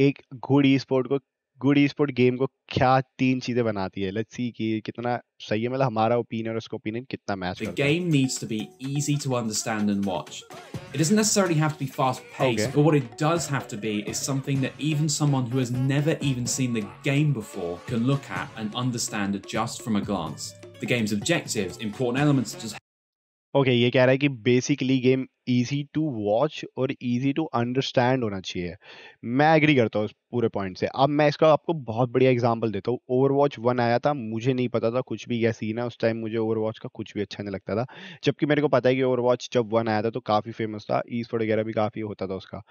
एक गुड ई स्पोर्ट को the game needs to be easy to understand and watch. It doesn't necessarily have to be fast paced, but what it does have to be is something that even someone who has never even seen the game before can look at and understand just from a glance. The game's objectives, important elements such as okay okay, ये कह रहा है कि basically game easy to watch और easy to understand होना चाहिए मैं agree करता हूँ उस पूरे पॉइंट से अब मैं इसका आपको बहुत बढ़िया एग्जांपल देता हूँ ओवर वॉच वन आया था मुझे नहीं पता था कुछ भी यह सीन है उस टाइम मुझे ओवर वॉच का कुछ भी अच्छा नहीं लगता था जबकि मेरे को पता है कि ओवर वॉच जब वन आया था तो काफ़ी फेमस था ईस्ट वगैरह भी काफ़ी होता था उसका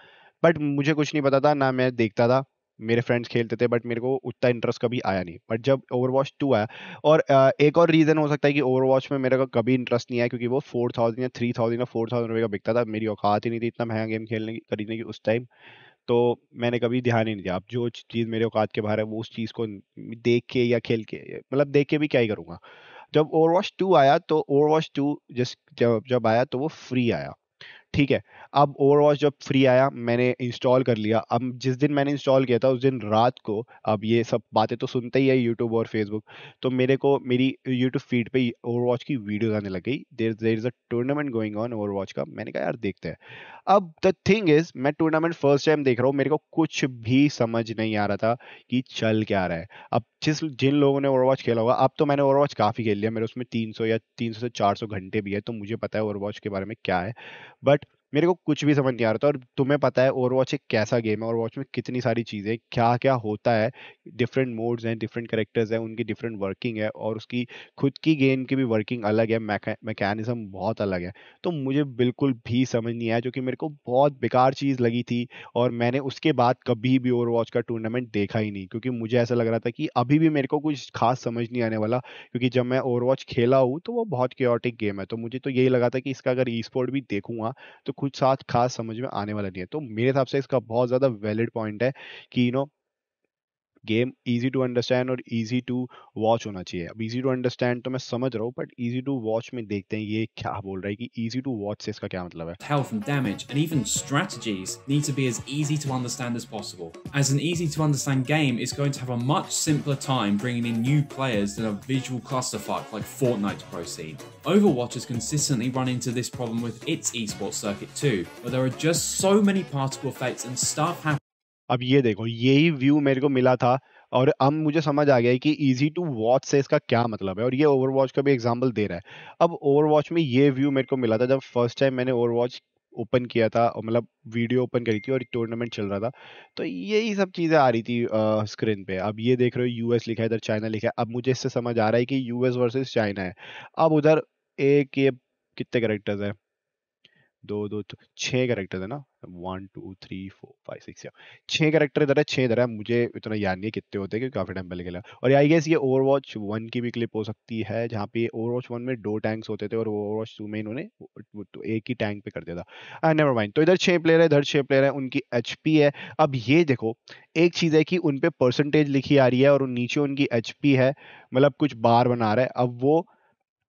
बट मुझे कुछ नहीं पता था ना मैं देखता था मेरे फ्रेंड्स खेलते थे बट मेरे को उतना इंटरेस्ट कभी आया नहीं बट जब ओवर वॉच टू आया और एक और रीज़न हो सकता है कि ओवर वॉच में मेरा कभी इंटरेस्ट नहीं आया क्योंकि वो फोर थाउजेंड या थ्री थाउजेंड या फोर थाउजेंड रुपये का बिकता था मेरी औकात ही नहीं थी इतना महंगा गेम खेलने की खरीदने की उस टाइम तो मैंने कभी ध्यान ही नहीं दिया अब जो चीज़ मेरे औकात के बाहर है वो उस चीज़ को देख के या खेल के मतलब देख के भी क्या ही करूँगा जब ओवर वॉच टू आया तो ओवर वॉच टू जिस जब जब आया तो वो फ्री आया ठीक है अब ओवर जब फ्री आया मैंने इंस्टॉल कर लिया अब जिस दिन मैंने इंस्टॉल किया था उस दिन रात को अब ये सब बातें तो सुनते ही है यूट्यूब और फेसबुक तो मेरे को मेरी यूट्यूब फीड पे ओवर की वीडियोज आने लग गई there there is a tournament going on Over का मैंने कहा यार देखते हैं अब द थिंग इज मैं टूर्नामेंट फर्स्ट टाइम देख रहा हूँ मेरे को कुछ भी समझ नहीं आ रहा था कि चल क्या रहा है अब जिस जिन लोगों ने ओवरवॉच खेला होगा अब तो मैंने ओवरवॉच काफ़ी खेल लिया मेरे उसमें 300 या 300 से 400 घंटे भी है तो मुझे पता है ओवरवॉच के बारे में क्या है बट मेरे को कुछ भी समझ नहीं आ रहा था और तुम्हें पता है ओवर वॉच एक कैसा गेम है ओवर वॉच में कितनी सारी चीज़ें क्या क्या होता है डिफरेंट मोड्स हैं डिफरेंट करेक्टर्स हैं उनकी डिफरेंट वर्किंग है और उसकी खुद की गेम की भी वर्किंग अलग है मैकेनिज्म बहुत अलग है तो मुझे बिल्कुल भी समझ नहीं आया जो कि मेरे को बहुत बेकार चीज़ लगी थी और मैंने उसके बाद कभी भी ओवर वॉच का टूर्नामेंट देखा ही नहीं क्योंकि मुझे ऐसा लग रहा था कि अभी भी मेरे को कुछ खास समझ नहीं आने वाला क्योंकि जब मैं ओवर वॉच खेला हूँ तो वो बहुत क्योटिक गेम है तो मुझे तो यही लगा था कि इसका अगर ई स्पोर्ट भी देखूंगा तो कुछ साथ खास समझ में आने वाला नहीं है तो मेरे हिसाब से इसका बहुत ज़्यादा वैलिड पॉइंट है कि you know Game easy to understand और easy to watch. होना चाहिए अब easy to understand तो मैं समझ रहा हूँ बट इजी टू वॉच में देखते हैं ये क्या बोल रहा है कि इजी टू वॉच से इसका क्या मतलब है health and damage and even strategies need to be as easy to understand as possible as an easy to understand game is going to have a much simpler time bringing in new players than a visual clusterfuck like Fortnite proceed Overwatch has consistently run into this problem with its esports circuit too where there are just so many particle effects and stuff happening अब ये देखो यही view मेरे को मिला था और अब मुझे समझ आ गया है कि इजी टू वॉच से इसका क्या मतलब है और ये ओवर का भी एग्जाम्पल दे रहा है अब ओवर में ये व्यू मेरे को मिला था जब फर्स्ट टाइम मैंने ओवर ओपन किया था मतलब वीडियो ओपन करी थी और टूर्नामेंट चल रहा था तो यही सब चीज़ें आ रही थी स्क्रीन पे अब ये देख रहे हो यूएस लिखा है इधर चाइना लिखा है अब मुझे इससे समझ आ रहा है कि यूएस वर्सेस चाइना है अब उधर एक ये कितने करेक्टर्स है दो दो छः करेक्टर्स है ना one two three four five six छह करेक्टर इधर है छह इधर है मुझे इतना याद नहीं है कितने होते हैं क्योंकि काफ़ी टाइम पहले खेला और आई गेस ये ओवर वॉच वन की भी क्लिप हो सकती है जहाँ पे ओवर वॉच वन में दो टैंक्स होते थे और ओवर वॉच टू में इन्होंने तो एक ही टैंक पे कर दिया था नेवर माइंड तो इधर छह प्लेयर है इधर छह प्लेयर है उनकी एच है अब ये देखो एक चीज़ है कि उन पर परसेंटेज लिखी आ रही है और नीचे उनकी एच है मतलब कुछ बार बना रहा है अब वो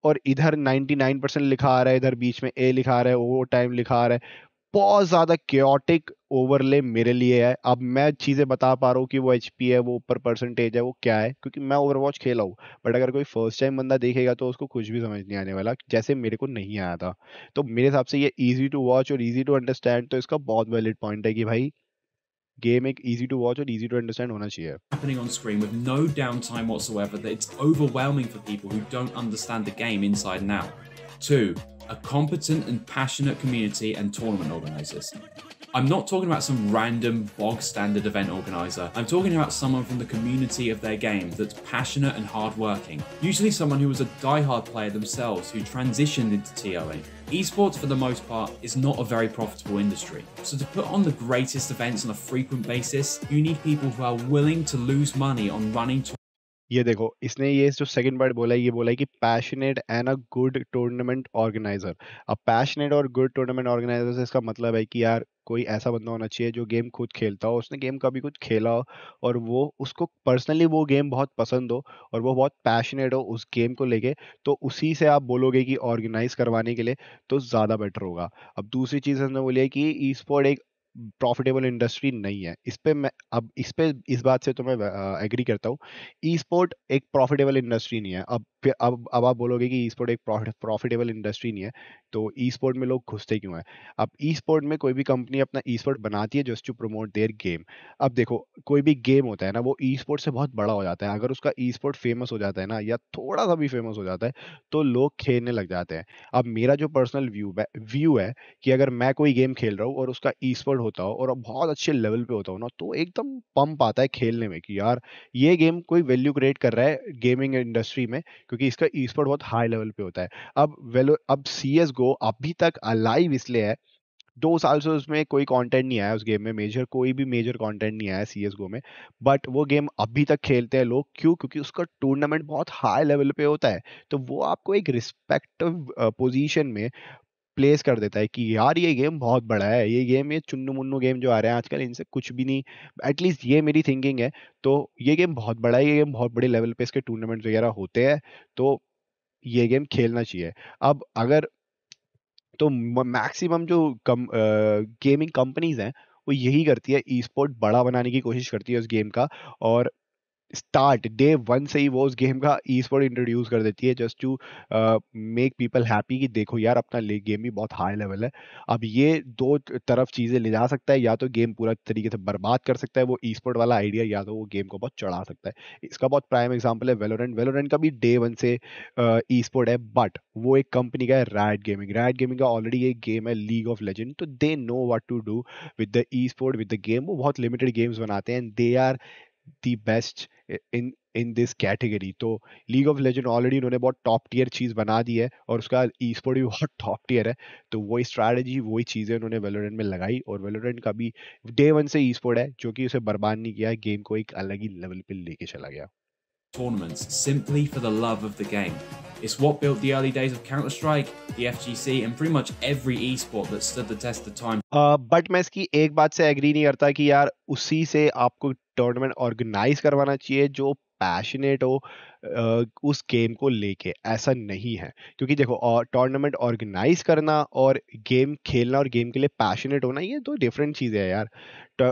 और इधर 99 परसेंट लिखा आ रहा है इधर बीच में ए लिखा आ रहा है ओवर टाइम लिखा आ रहा है बहुत ज़्यादा क्योटिक ओवरले मेरे लिए है अब मैं चीज़ें बता पा रहा हूँ कि वो एच है वो ऊपर परसेंटेज है वो क्या है क्योंकि मैं ओवरवॉच खेला हूँ बट अगर कोई फर्स्ट टाइम बंदा देखेगा तो उसको कुछ भी समझ नहीं आने वाला जैसे मेरे को नहीं आया था तो मेरे हिसाब से ये ईजी टू वॉच और ईजी टू अंडरस्टैंड तो इसका बहुत वैलिड पॉइंट है कि भाई game make easy to watch or easy to understand hona chahiye happening on screen with no downtime whatsoever that it's overwhelming for people who don't understand the game inside and out two A competent and passionate community and tournament organisers. I'm not talking about some random bog standard event organizer. I'm talking about someone from the community of their game that's passionate and hardworking. Usually someone who was a die-hard player themselves who transitioned into TOing. Esports, for the most part, is not a very profitable industry. So, to put on the greatest events on a frequent basis, you need people who are willing to lose money on running ये देखो इसने ये जो second word बोला है ये बोला है कि passionate and a good tournament organizer अब पैशनेट और गुड टूर्नामेंट ऑर्गेनाइजर से इसका मतलब है कि यार कोई ऐसा बंदा होना चाहिए जो गेम खुद खेलता हो उसने गेम कभी कुछ खेला हो और वो उसको पर्सनली वो गेम बहुत पसंद हो और वो बहुत पैशनेट हो उस गेम को लेके तो उसी से आप बोलोगे कि ऑर्गेनाइज करवाने के लिए तो ज़्यादा बेटर होगा अब दूसरी चीज़ हमने बोली है कि ई स्पोर्ट एक प्रॉफिटेबल इंडस्ट्री नहीं है इस पे मैं अब इस पे इस बात से तो मैं एग्री करता हूँ ई स्पोर्ट एक प्रॉफिटेबल इंडस्ट्री नहीं है अब फिर अब अब आप बोलोगे कि ई स्पोर्ट एक प्रॉफिटेबल इंडस्ट्री नहीं है तो ई स्पोर्ट में लोग घुसते क्यों हैं अब ई स्पोर्ट में कोई भी कंपनी अपना ई स्पोर्ट बनाती है just to promote their game अब देखो कोई भी गेम होता है ना वो ई स्पोर्ट से बहुत बड़ा हो जाता है अगर उसका ई स्पोर्ट फेमस हो जाता है ना या थोड़ा सा भी फेमस हो जाता है तो लोग खेलने लग जाते हैं अब मेरा जो पर्सनल व्यू व्यू है कि अगर मैं कोई गेम खेल रहा हूँ और उसका ई स्पोर्ट होता हो और बहुत अच्छे लेवल पे होता हो ना तो एकदम पंप आता है खेलने में कि यार ये गेम कोई वैल्यू क्रिएट कर रहा है गेमिंग इंडस्ट्री में क्योंकि इसका ई स्पोर्ट बहुत हाई लेवल पे होता है अब वेलो अब सी एस गो अभी तक अलाइव इसलिए है दो साल से उसमें कोई कंटेंट नहीं आया उस गेम में मेजर कोई भी मेजर कंटेंट नहीं आया सी एस गो में बट वो गेम अभी तक खेलते हैं लोग क्यों क्योंकि उसका टूर्नामेंट बहुत हाई लेवल पे होता है तो वो आपको एक रिस्पेक्टिव पोजीशन में प्लेस कर देता है कि यार ये गेम बहुत बड़ा है ये गेम ये चुन्नू मुन्नू गेम जो आ रहे हैं आजकल इनसे कुछ भी नहीं एटलीस्ट ये मेरी थिंकिंग है तो ये गेम बहुत बड़ा है ये गेम बहुत बड़े लेवल पे इसके टूर्नामेंट वगैरह होते हैं तो ये गेम खेलना चाहिए अब अगर तो मैक्सिमम जो कम गेमिंग कंपनीज हैं वो यही करती है ई स्पोर्ट बड़ा बनाने की कोशिश करती है उस गेम का और स्टार्ट डे वन से ही वो उस गेम का ई स्पोर्ट इंट्रोड्यूस कर देती है just to make people happy कि देखो यार अपना गेम भी बहुत हाई लेवल है अब ये दो तरफ चीज़ें ले जा सकता है या तो गेम पूरा तरीके से बर्बाद कर सकता है वो ई स्पोर्ट वाला आइडिया या तो वो गेम को बहुत चढ़ा सकता है इसका बहुत प्राइम एग्जाम्पल है वेलोरेंट वेलोरेंट का भी डे वन से ई uh, स्पोर्ट है बट वो एक कंपनी का है रैड गेमिंग रैड गेमिंग का ऑलरेडी एक गेम है लीग ऑफ लेजेंड तो they know what to do with the esport with the game वो बहुत लिमिटेड गेम्स बनाते हैं and they are the best in in this category तो League of Legend already उन्होंने बहुत top tier चीज़ बना दी है और उसका ई स्पोर्ट भी बहुत टॉप टीयर है तो वही स्ट्रैटेजी वही चीज़ें उन्होंने वेलोरेंट में लगाई और वेलोरेंट का भी डे वन से ई स्पोर्ट है जो कि उसे बर्बाद नहीं किया गेम को एक अलग ही लेवल पर लेके चला गया tournaments simply for the love of the game. It's what built the early days of Counter Strike, the FGC, and pretty much every esport that stood the test of time. Uh, but इसकी एक बात से agree नहीं करता कि यार उसी से आपको passionate. उस गेम को लेके ऐसा नहीं है क्योंकि देखो टूर्नामेंट ऑर्गेनाइज करना और गेम खेलना और गेम के लिए पैशनेट होना ये दो डिफरेंट चीज़ें हैं यार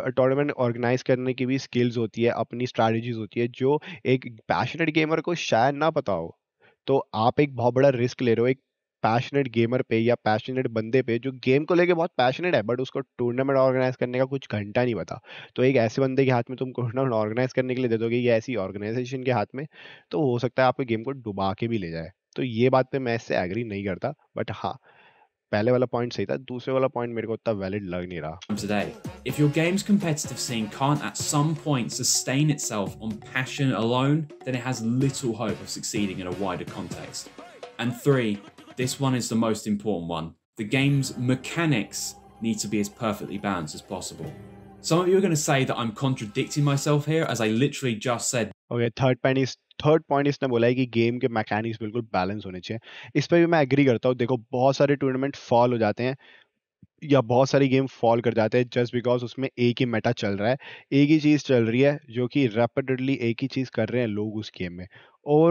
टूर्नामेंट ऑर्गेनाइज करने की भी स्किल्स होती है अपनी स्ट्रैटेजीज होती है जो एक पैशनेट गेमर को शायद ना पता हो तो आप एक बहुत बड़ा रिस्क ले रहे हो एक पैशनेट गेमर पे या पैशनेट बंदे पे जो गेम को लेके बहुत पैशनेट है बट उसको टूर्नामेंट ऑर्गेनाइज करने का कुछ घंटा नहीं पता तो एक ऐसे बंदे के हाथ में तुम टूर्नामेंट ऑर्गेनाइज करने के लिए दे दोगे या ऐसी ऑर्गेनाइजेशन के हाथ में तो हो सकता है आपके गेम को डुबा के भी ले जाए तो ये बात पे मैं इससे एग्री नहीं करता बट हाँ पहले वाला पॉइंट सही था दूसरे वाला पॉइंट मेरे को उतना वैलिड लग नहीं रहा today if your game's competitive scene can't at some point sustain itself on passion alone then it has little hope of succeeding in a wider context and three This one is the most important one. The game's mechanics need to be as perfectly balanced as possible. Some of you are going to say that I'm contradicting myself here, as I literally just said. Okay, third point is third point is. बोला है कि game के mechanics बिल्कुल balance होने चाहिए इस पर भी मैं एग्री करता हूँ देखो बहुत सारे या बहुत सारी गेम फॉल कर जाते हैं जस्ट बिकॉज उसमें एक ही मेटा चल रहा है एक ही चीज़ चल रही है जो कि रैपिडली एक ही चीज़ कर रहे हैं लोग उस गेम में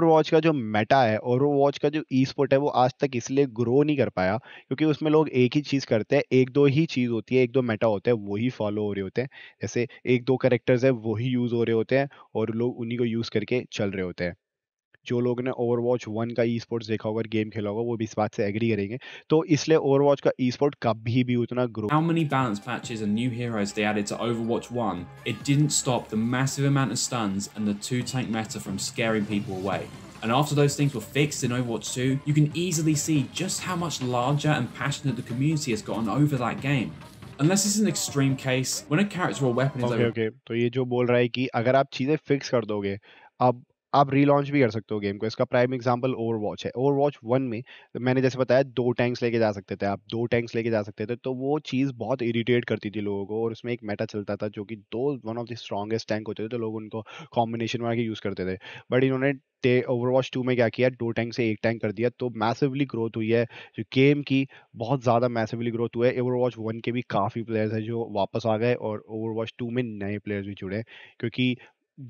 वॉच का जो मेटा है वॉच का जो ई स्पोर्ट है वो आज तक इसलिए ग्रो नहीं कर पाया क्योंकि उसमें लोग एक ही चीज़ करते हैं एक दो ही चीज़ होती है एक दो मेटा होता है वही फॉलो हो रहे होते हैं जैसे एक दो करेक्टर्स है वही यूज़ हो रहे होते हैं और लोग उन्हीं को यूज़ करके चल रहे होते हैं जो लोग ने ओवर वॉच वन का ई स्पोर्ट्स देखा होगा गेम खेला होगा वो भी इस बात से एग्री करेंगे तो इसलिए ओवर वॉच का ई स्पोर्ट कभी भी उतना grow how many balance balance and new heroes they added to Overwatch 1, it didn't stop the massive amount of stuns and the two tank meta from scaring people away And after those things were fixed in Overwatch 2, you can easily see just how much larger and passionate the community has gotten over that game. Unless it's an extreme case, when a character or weapon is okay, over... okay. तो ये जो बोल रहा है कि अगर आप चीजें फिक्स कर दोगे अब आप रीलॉन्च भी कर सकते हो गेम को इसका प्राइम एग्जाम्पल ओवर वॉच है ओवर वॉच वन में तो मैंने जैसे बताया दो टैंक्स लेके जा सकते थे आप दो टैंक्स लेके जा सकते थे तो वो चीज़ बहुत इरीटेट करती थी लोगों को और उसमें एक मेटा चलता था जो कि दो one of the strongest tank होते थे तो लोग उनको कॉम्बिनेशन मार के यूज़ करते थे बट इन्होंने टे वॉच टू में क्या किया दो टैंक से एक टैंक कर दिया तो मैसिवली ग्रोथ हुई है जो गेम की बहुत ज़्यादा मैसिवली ग्रोथ हुई है वॉच वन के भी काफ़ी प्लेयर्स हैं जो वापस आ गए और ओवरवॉच टू में नए प्लेयर्स भी जुड़े क्योंकि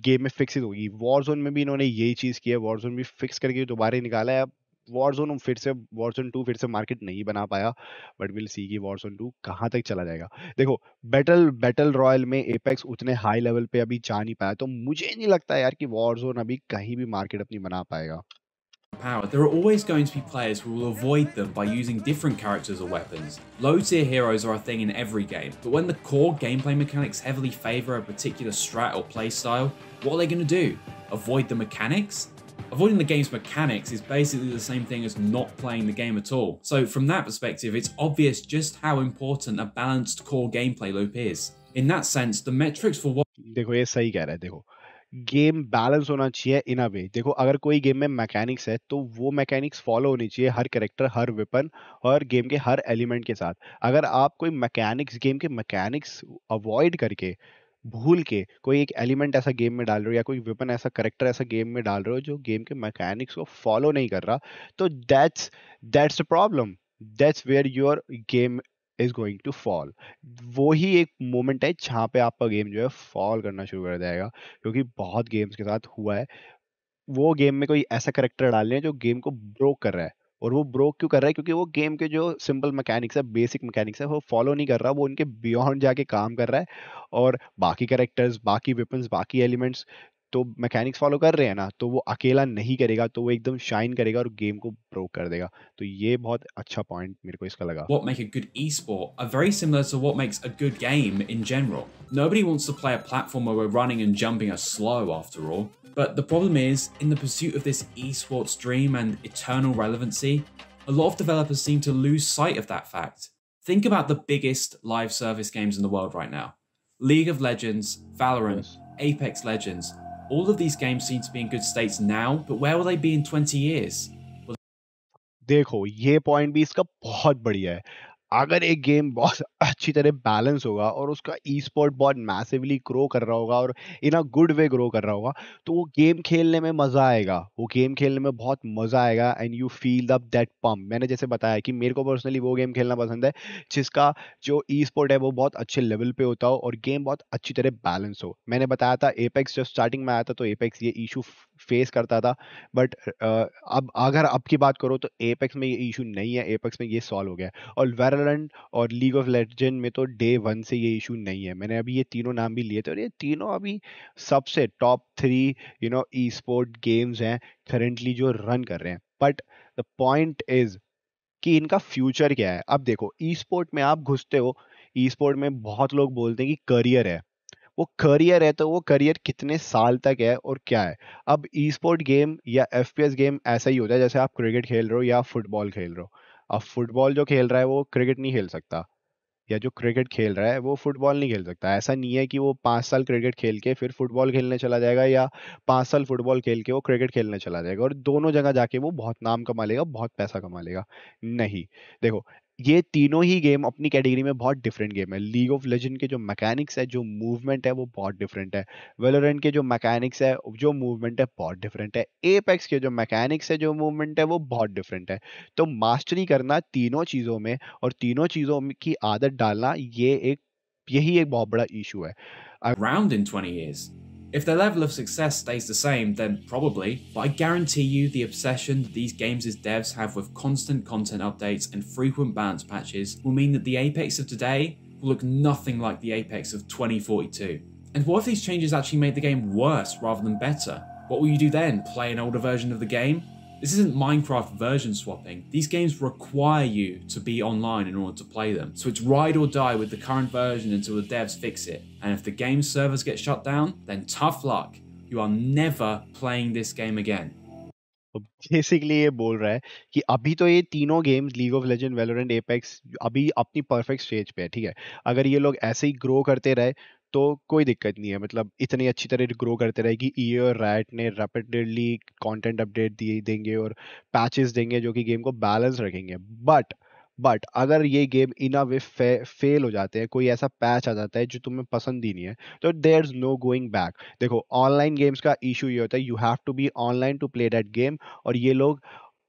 गेम में फिक्स तो होगी वॉर जोन में भी इन्होंने यही चीज़ की है वॉर जोन भी फिक्स करके दोबारा निकाला है अब वॉर जोन फिर से वॉर जोन टू फिर से मार्केट नहीं बना पाया बट विल सी की वॉर जोन टू कहाँ तक चला जाएगा देखो बैटल बैटल रॉयल में एपेक्स उतने हाई लेवल पे अभी जा नहीं पाया तो मुझे नहीं लगता यार कि वॉर जोन अभी कहीं भी मार्केट अपनी बना पाएगा power, there are always going to be players who will avoid them by using different characters or weapons. Low tier heroes are a thing in every game, but when the core gameplay mechanics heavily favour a particular strat or playstyle, what are they going to do? Avoid the mechanics? Avoiding the game's mechanics is basically the same thing as not playing the game at all. So from that perspective, it's obvious just how important a balanced core gameplay loop is. In that sense, the metrics for what... देखो ये सही कह है देखो game balance होना चाहिए इन अ वे देखो अगर कोई गेम में मैकेनिक्स है तो वो मैकेनिक्स फॉलो होनी चाहिए हर करेक्टर हर वेपन और गेम के हर एलिमेंट के साथ अगर आप कोई मैकेनिक्स गेम के मैकेनिक्स अवॉइड करके भूल के कोई एक एलिमेंट ऐसा गेम में डाल रहे हो या कोई वेपन ऐसा करेक्टर ऐसा गेम में डाल रहे हो जो गेम के मैकेनिक्स को फॉलो नहीं कर रहा तो that's that's a problem that's where your game is going to fall वो ही एक मोमेंट है जहाँ पे आपका गेम जो है फॉल करना शुरू कर जाएगा क्योंकि बहुत गेम्स के साथ हुआ है वो गेम में कोई ऐसा करेक्टर डाल है जो गेम को ब्रोक कर रहा है और वो ब्रोक क्यों कर रहा है क्योंकि वो गेम के जो सिंपल मैकेनिक्स है बेसिक मैकेनिक्स है वो फॉलो नहीं कर रहा वो उनके बियॉन्ड जाके काम कर रहा है और बाकी करेक्टर्स बाकी वेपन्स बाकी एलिमेंट्स तो What make a good e-sport are very similar to what makes a good game in general. Nobody wants to play a platform where running and jumping are slow after all. But the problem is, in the pursuit of this e-sports dream and eternal relevancy, a lot of developers seem to lose sight of that fact. Think about the biggest live service games in the world right now. League of Legends, Valorant, Apex Legends, all of these games seem to be in good states now, but where will they be in 20 years? देखो ये point भी इसका बहुत बढ़िया है अगर एक game बहुत [LAUGHS] अच्छी तरह बैलेंस होगा और उसका ई स्पोर्ट बहुत मैसिवली ग्रो कर रहा होगा और इन अ गुड वे ग्रो कर रहा होगा तो वो गेम खेलने में मज़ा आएगा वो गेम खेलने में बहुत मज़ा आएगा and you feel up that pump मैंने जैसे बताया कि मेरे को पर्सनली वो गेम खेलना पसंद है जिसका जो ई स्पोर्ट है वो बहुत अच्छे लेवल पे होता हो और गेम बहुत अच्छी तरह बैलेंस हो मैंने बताया था एपेक्स जब स्टार्टिंग में आया था तो एपेक्स ये इशू फेस करता था बट अब अगर अब की बात करो तो एपेक्स में ये इशू नहीं है एपेक्स में ये सॉल्व हो गया और वेर वैलोरेंट और लीग ऑफ लेजेंड में तो डे वन से ये इशू नहीं है मैंने अभी ये तीनों नाम भी लिए थे और ये तीनों अभी सबसे top three you know esport games हैं करेंटली जो रन कर रहे हैं बट द पॉइंट इज कि इनका फ्यूचर क्या है अब देखो ई स्पोर्ट में आप घुसते हो ई स्पोर्ट में बहुत लोग बोलते हैं कि करियर है वो करियर है तो वो करियर कितने साल तक है और क्या है अब ई स्पोर्ट गेम या एफ गेम ऐसा ही होता है जैसे आप क्रिकेट खेल रहे हो या फुटबॉल खेल रहे हो अब फुटबॉल जो खेल रहा है वो क्रिकेट नहीं खेल सकता या जो क्रिकेट खेल रहा है वो फुटबॉल नहीं खेल सकता ऐसा नहीं है कि वो पाँच साल क्रिकेट खेल के फिर फुटबॉल खेलने चला जाएगा या पाँच साल फुटबॉल खेल के वो क्रिकेट खेलने चला जाएगा और दोनों जगह जाके वो बहुत नाम कमा लेगा बहुत पैसा कमा लेगा नहीं देखो ये तीनों ही गेम अपनी कैटेगरी में बहुत डिफरेंट गेम है लीग ऑफ लेजेंड के जो मैकेनिक्स है जो मूवमेंट है वो बहुत डिफरेंट है वेलोरेंट के जो मैकेनिक्स है जो मूवमेंट है बहुत डिफरेंट है एपेक्स के जो मैकेनिक्स है जो मूवमेंट है वो बहुत डिफरेंट है तो मास्टरी करना तीनों चीज़ों में और तीनों चीज़ों की आदत डालना ये एक यही एक बहुत बड़ा इशू है round 20 years If their level of success stays the same, then probably, but I guarantee you the obsession these games' devs have with constant content updates and frequent balance patches will mean that the Apex of today will look nothing like the Apex of 2042. And what if these changes actually made the game worse rather than better? What will you do then? Play an older version of the game? This isn't Minecraft version swapping. These games require you to be online in order to play them. So it's ride or die with the current version until the devs fix it. And if the game servers get shut down, then tough luck. You are never playing this game again. Basically, ये बोल रहा है कि अभी तो ये तीनों games League of Legend Valorant Apex अभी अपनी परफेक्ट स्टेज पे है ठीक है अगर ये लोग ऐसे ही ग्रो करते रहे तो कोई दिक्कत नहीं है मतलब इतनी अच्छी तरह ग्रो करते रहेगी ई और रैट ने रेपिडली कॉन्टेंट अपडेट दिए देंगे और पैचेस देंगे जो कि गेम को बैलेंस रखेंगे बट बट अगर ये game in a way fail हो जाते हैं कोई ऐसा पैच आ जाता है जो तुम्हें पसंद ही नहीं है तो there is no going back देखो ऑनलाइन गेम्स का इशू ये होता है you have to be online to play that game और ये लोग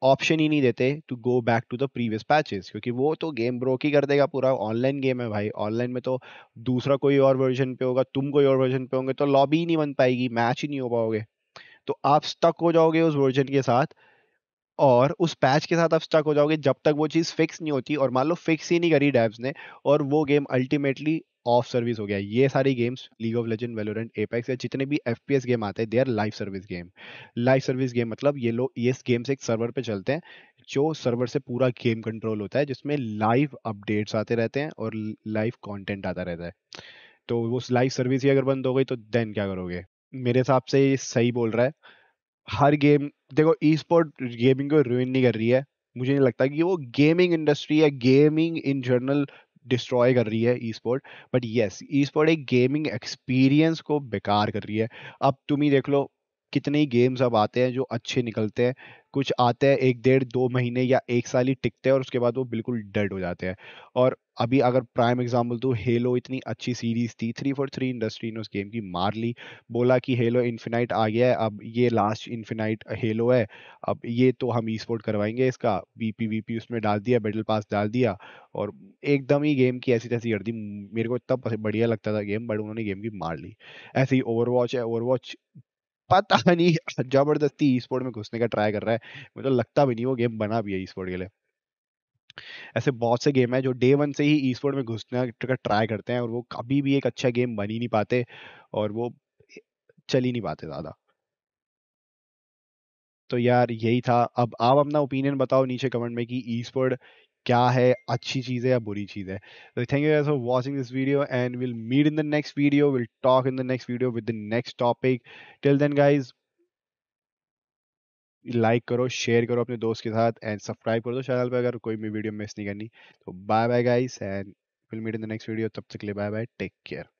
ऑप्शन ही नहीं देते to go back to the previous patches क्योंकि वो तो गेम ब्रोक ही कर देगा पूरा ऑनलाइन गेम है भाई ऑनलाइन में तो दूसरा कोई और वर्जन पे होगा तुम कोई और वर्जन पे होंगे तो लॉबी ही नहीं बन पाएगी मैच ही नहीं हो पाओगे तो आप स्टक हो जाओगे उस वर्जन के साथ और उस पैच के साथ आप स्टक हो जाओगे जब तक वो चीज़ फिक्स नहीं होती और मान लो फिक्स ही नहीं करी डैब्स ने और वो गेम अल्टीमेटली ऑफ सर्विस हो गया ये सारी games League of Legend Valorant Apex या जितने भी एफ गेम आते हैं they are live service game live service game मतलब ये लोग ये गेम्स एक सर्वर पे चलते हैं जो सर्वर से पूरा गेम कंट्रोल होता है जिसमें लाइव अपडेट्स आते रहते हैं और लाइव कंटेंट आता रहता है तो वो लाइव सर्विस ही अगर बंद हो गई तो देन क्या करोगे मेरे हिसाब से ये सही बोल रहा है हर गेम देखो ई स्पोर्ट गेमिंग को रुइन नहीं कर रही है मुझे नहीं लगता कि वो गेमिंग इंडस्ट्री या गेमिंग इन जनरल डिस्ट्रॉय कर रही है esport but yes E sport एक गेमिंग एक्सपीरियंस को बेकार कर रही है अब तुम ही देख लो कितने ही गेम्स अब आते हैं जो अच्छे निकलते हैं कुछ आते हैं एक डेढ़ दो महीने या एक साल ही टिकते हैं और उसके बाद वो बिल्कुल डेड हो जाते हैं और अभी अगर प्राइम एग्जाम्पल तो हेलो इतनी अच्छी सीरीज थी थ्री फोर थ्री इंडस्ट्री ने उस गेम की मार ली बोला कि हेलो इन्फिनाइट आ गया है अब ये लास्ट इन्फिनाइट हेलो है अब ये तो हम ई स्पोर्ट करवाएंगे इसका बी पी वी पी उसमें डाल दिया बैटल पास डाल दिया और एकदम ही गेम की ऐसी तैसी कर दी मेरे को इतना बढ़िया लगता था गेम बट उन्होंने गेम की मार ली ऐसे ही वॉच है वॉच पता नहीं जबरदस्ती ई स्पोर्ट में घुसने का ट्राई कर रहा है मुझे तो लगता भी नहीं वो गेम बना भी है ई स्पोर्ट के लिए ऐसे बहुत से गेम है जो डे वन से ही ई स्पोर्ट में घुसने का ट्राई करते हैं और वो कभी भी एक अच्छा गेम बन ही नहीं पाते और वो चल ही नहीं पाते ज़्यादा तो यार यही था अब आप अपना ओपिनियन बताओ नीचे कमेंट में कि ई स्पोर्ट क्या है अच्छी चीज़ है या बुरी चीज़ है तो thank you for watching this video and will meet in the next video will talk in the next video with the next topic till then guys like करो शेयर करो अपने दोस्त के साथ एंड सब्सक्राइब कर दो चैनल पर अगर कोई भी वीडियो मिस नहीं करनी तो bye bye guys and will meet in the next video तब तक के लिए बाय बाय टेक केयर